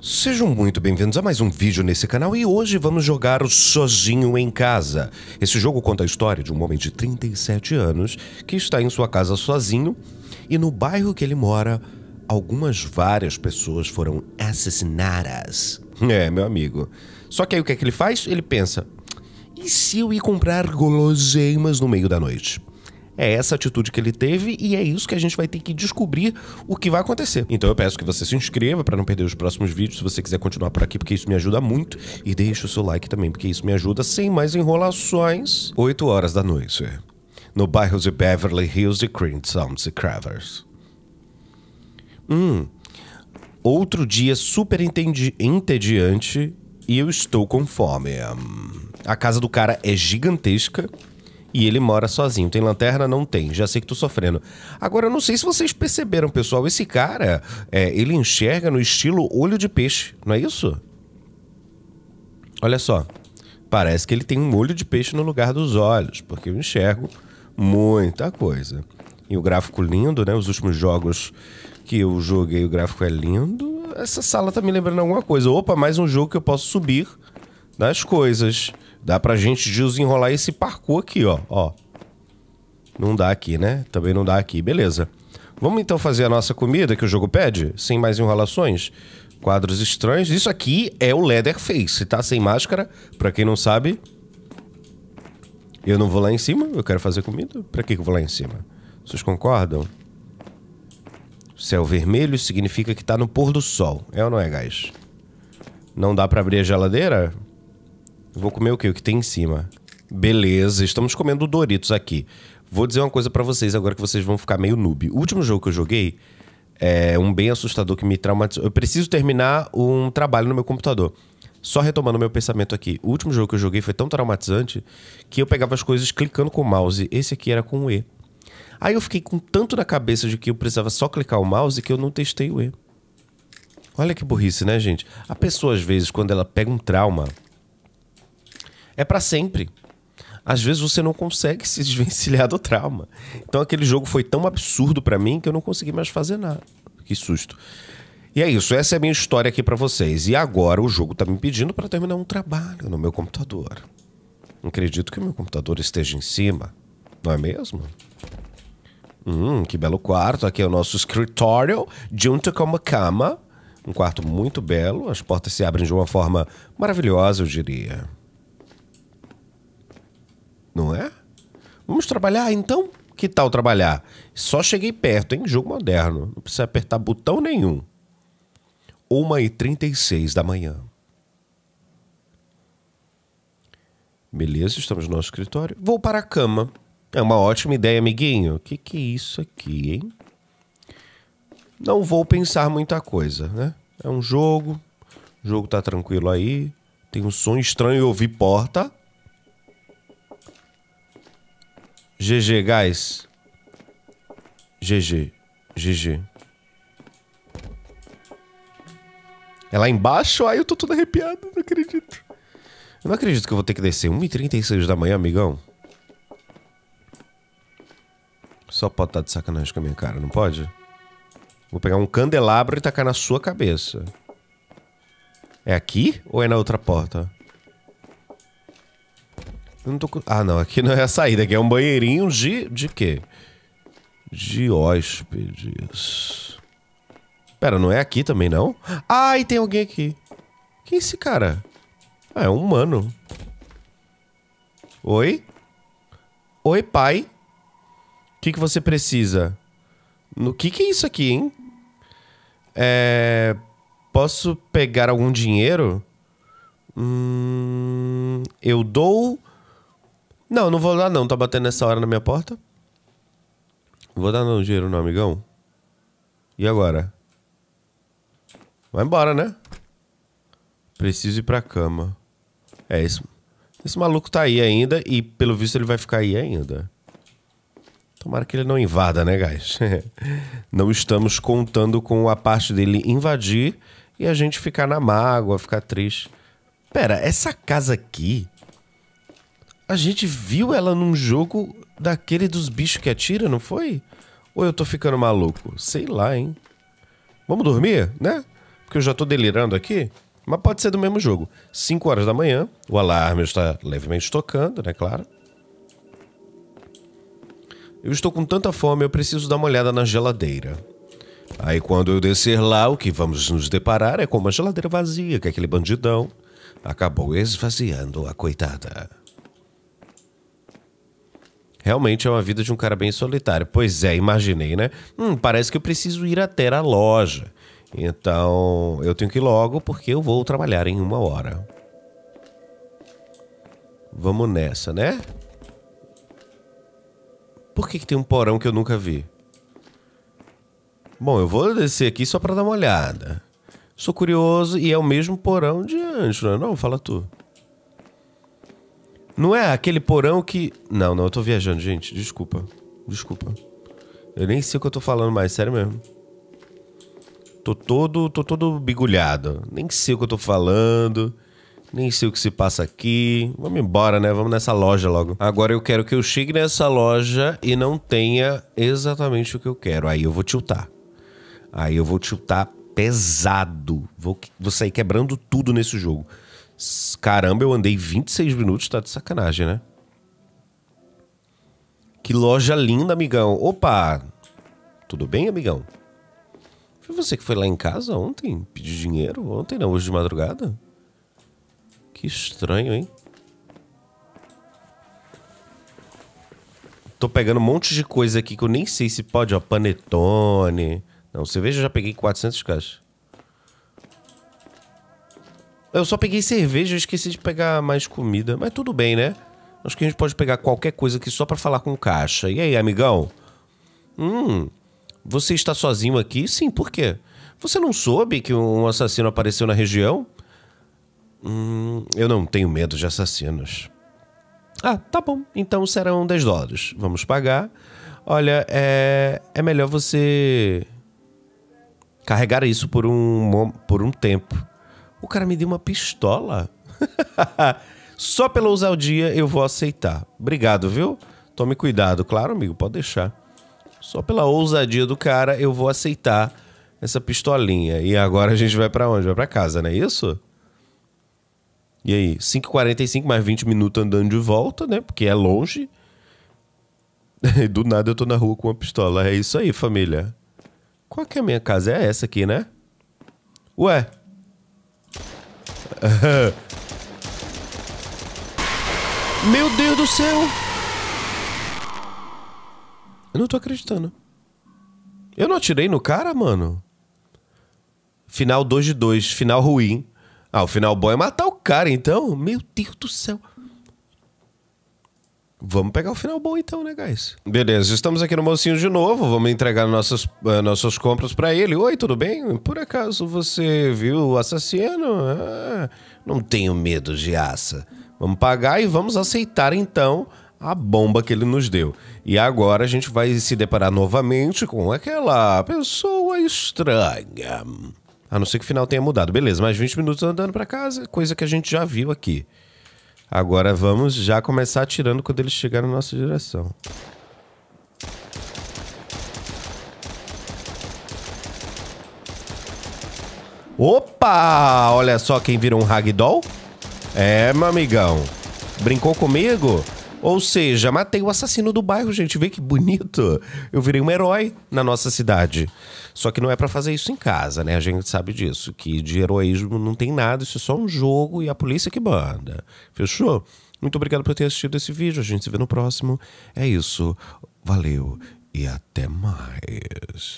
Sejam muito bem-vindos a mais um vídeo nesse canal e hoje vamos jogar o Sozinho em Casa. Esse jogo conta a história de um homem de 37 anos que está em sua casa sozinho e no bairro que ele mora, algumas várias pessoas foram assassinadas. É, meu amigo. Só que aí o que é que ele faz? Ele pensa, e se eu ir comprar guloseimas no meio da noite? É essa atitude que ele teve e é isso que a gente vai ter que descobrir o que vai acontecer. Então eu peço que você se inscreva para não perder os próximos vídeos, se você quiser continuar por aqui, porque isso me ajuda muito. E deixe o seu like também, porque isso me ajuda sem mais enrolações. 8 horas da noite, é. no bairro de Beverly Hills de Crimson e Cravers. Hum, outro dia super entediante e eu estou com fome. A casa do cara é gigantesca e ele mora sozinho. Tem lanterna? Não tem. Já sei que tô sofrendo. Agora, eu não sei se vocês perceberam, pessoal. Esse cara, é, ele enxerga no estilo olho de peixe, não é isso? Olha só. Parece que ele tem um olho de peixe no lugar dos olhos, porque eu enxergo muita coisa. E o gráfico lindo, né? Os últimos jogos que eu joguei, o gráfico é lindo. Essa sala tá me lembrando alguma coisa. Opa, mais um jogo que eu posso subir das coisas. Dá pra gente desenrolar esse parkour aqui, ó. ó. Não dá aqui, né? Também não dá aqui. Beleza. Vamos então fazer a nossa comida que o jogo pede, sem mais enrolações. Quadros estranhos. Isso aqui é o Leatherface, tá? Sem máscara, pra quem não sabe. Eu não vou lá em cima, eu quero fazer comida. Pra que eu vou lá em cima? Vocês concordam? Céu vermelho significa que tá no pôr do sol. É ou não é, gás? Não dá pra abrir a geladeira? Vou comer o que O que tem em cima. Beleza, estamos comendo Doritos aqui. Vou dizer uma coisa para vocês agora que vocês vão ficar meio noob. O último jogo que eu joguei é um bem assustador que me traumatizou. Eu preciso terminar um trabalho no meu computador. Só retomando meu pensamento aqui. O último jogo que eu joguei foi tão traumatizante que eu pegava as coisas clicando com o mouse. Esse aqui era com o E. Aí eu fiquei com tanto na cabeça de que eu precisava só clicar o mouse que eu não testei o E. Olha que burrice, né, gente? A pessoa, às vezes, quando ela pega um trauma, é para sempre. Às vezes você não consegue se desvencilhar do trauma. Então aquele jogo foi tão absurdo para mim que eu não consegui mais fazer nada. Que susto. E é isso, essa é a minha história aqui para vocês. E agora o jogo tá me pedindo para terminar um trabalho no meu computador. Não acredito que o meu computador esteja em cima, não é mesmo? Hum, que belo quarto. Aqui é o nosso escritório, junto com uma cama. Um quarto muito belo, as portas se abrem de uma forma maravilhosa, eu diria não é? Vamos trabalhar então? Que tal trabalhar? Só cheguei perto, hein? Jogo moderno. Não precisa apertar botão nenhum. 1h36 da manhã. Beleza, estamos no nosso escritório. Vou para a cama. É uma ótima ideia, amiguinho. O que, que é isso aqui, hein? Não vou pensar muita coisa, né? É um jogo. O jogo tá tranquilo aí. Tem um som estranho, eu ouvi porta. GG, guys. GG. GG. É lá embaixo? Ai, eu tô todo arrepiado, não acredito. Eu não acredito que eu vou ter que descer. 1h36 da manhã, amigão. Só pode estar tá de sacanagem com a minha cara, não pode? Vou pegar um candelabro e tacar na sua cabeça. É aqui ou é na outra porta? não tô... Ah, não, aqui não é a saída, aqui é um banheirinho de. de quê? De hóspedes. Pera, não é aqui também, não? Ai, tem alguém aqui. Quem é esse cara? Ah, é um humano. Oi? Oi, pai? O que, que você precisa? O que, que é isso aqui, hein? É... Posso pegar algum dinheiro? Hum... Eu dou não, não vou lá não. Tá batendo essa hora na minha porta? Vou dar um dinheiro não, amigão. E agora? Vai embora, né? Preciso ir pra cama. É, esse, esse maluco tá aí ainda e pelo visto ele vai ficar aí ainda. Tomara que ele não invada, né, guys? não estamos contando com a parte dele invadir e a gente ficar na mágoa, ficar triste. Pera, essa casa aqui a gente viu ela num jogo daquele dos bichos que atira, não foi? Ou eu tô ficando maluco? Sei lá, hein? Vamos dormir, né? Porque eu já tô delirando aqui. Mas pode ser do mesmo jogo. 5 horas da manhã, o alarme está levemente tocando, né? Claro. Eu estou com tanta fome, eu preciso dar uma olhada na geladeira. Aí quando eu descer lá, o que vamos nos deparar é com uma geladeira vazia, que aquele bandidão acabou esvaziando a coitada. Realmente é uma vida de um cara bem solitário. Pois é, imaginei, né? Hum, parece que eu preciso ir até a loja. Então eu tenho que ir logo porque eu vou trabalhar em uma hora. Vamos nessa, né? Por que, que tem um porão que eu nunca vi? Bom, eu vou descer aqui só para dar uma olhada. Sou curioso e é o mesmo porão de antes, não é? Não, fala tu. Não é aquele porão que. Não, não, eu tô viajando, gente. Desculpa. Desculpa. Eu nem sei o que eu tô falando mais, sério mesmo. Tô todo, tô todo bigulhado. Nem sei o que eu tô falando. Nem sei o que se passa aqui. Vamos embora, né? Vamos nessa loja logo. Agora eu quero que eu chegue nessa loja e não tenha exatamente o que eu quero. Aí eu vou tiltar. Aí eu vou tiltar pesado. Vou, vou sair quebrando tudo nesse jogo. Caramba, eu andei 26 minutos, tá de sacanagem, né? Que loja linda, amigão. Opa! Tudo bem, amigão? Foi você que foi lá em casa ontem pedir dinheiro? Ontem não, hoje de madrugada? Que estranho, hein? Tô pegando um monte de coisa aqui que eu nem sei se pode, ó. Panetone. Não, cerveja eu já peguei 400 caixas. Eu só peguei cerveja, eu esqueci de pegar mais comida. Mas tudo bem, né? Acho que a gente pode pegar qualquer coisa aqui só para falar com o caixa. E aí, amigão? Hum, você está sozinho aqui? Sim, por quê? Você não soube que um assassino apareceu na região? Hum, eu não tenho medo de assassinos. Ah, tá bom. Então serão 10 dólares. Vamos pagar. Olha, é, é melhor você carregar isso por um, por um tempo. O cara me deu uma pistola. Só pela ousadia eu vou aceitar. Obrigado, viu? Tome cuidado. Claro, amigo, pode deixar. Só pela ousadia do cara eu vou aceitar essa pistolinha. E agora a gente vai para onde? Vai para casa, não é isso? E aí, 5h45, mais 20 minutos andando de volta, né? Porque é longe. E do nada eu tô na rua com uma pistola. É isso aí, família. Qual que é a minha casa? É essa aqui, né? Ué, Meu Deus do céu! Eu não tô acreditando. Eu não atirei no cara, mano? Final 2 de 2, final ruim. Ah, o final bom é matar o cara, então? Meu Deus do céu. Vamos pegar o final bom então, né, guys? Beleza, estamos aqui no Mocinho de novo, vamos entregar nossas, uh, nossas compras para ele. Oi, tudo bem? Por acaso você viu o assassino? Ah, não tenho medo de aça. Vamos pagar e vamos aceitar então a bomba que ele nos deu. E agora a gente vai se deparar novamente com aquela pessoa estranha. A não ser que o final tenha mudado. Beleza, mais 20 minutos andando para casa, coisa que a gente já viu aqui. Agora vamos já começar atirando quando eles chegar na nossa direção. Opa! Olha só quem virou um ragdoll. É, meu amigão. Brincou comigo? Ou seja, matei o assassino do bairro, gente. Vê que bonito. Eu virei um herói na nossa cidade. Só que não é para fazer isso em casa, né? A gente sabe disso, que de heroísmo não tem nada, isso é só um jogo e a polícia que manda. Fechou? Muito obrigado por ter assistido esse vídeo. A gente se vê no próximo. É isso. Valeu e até mais.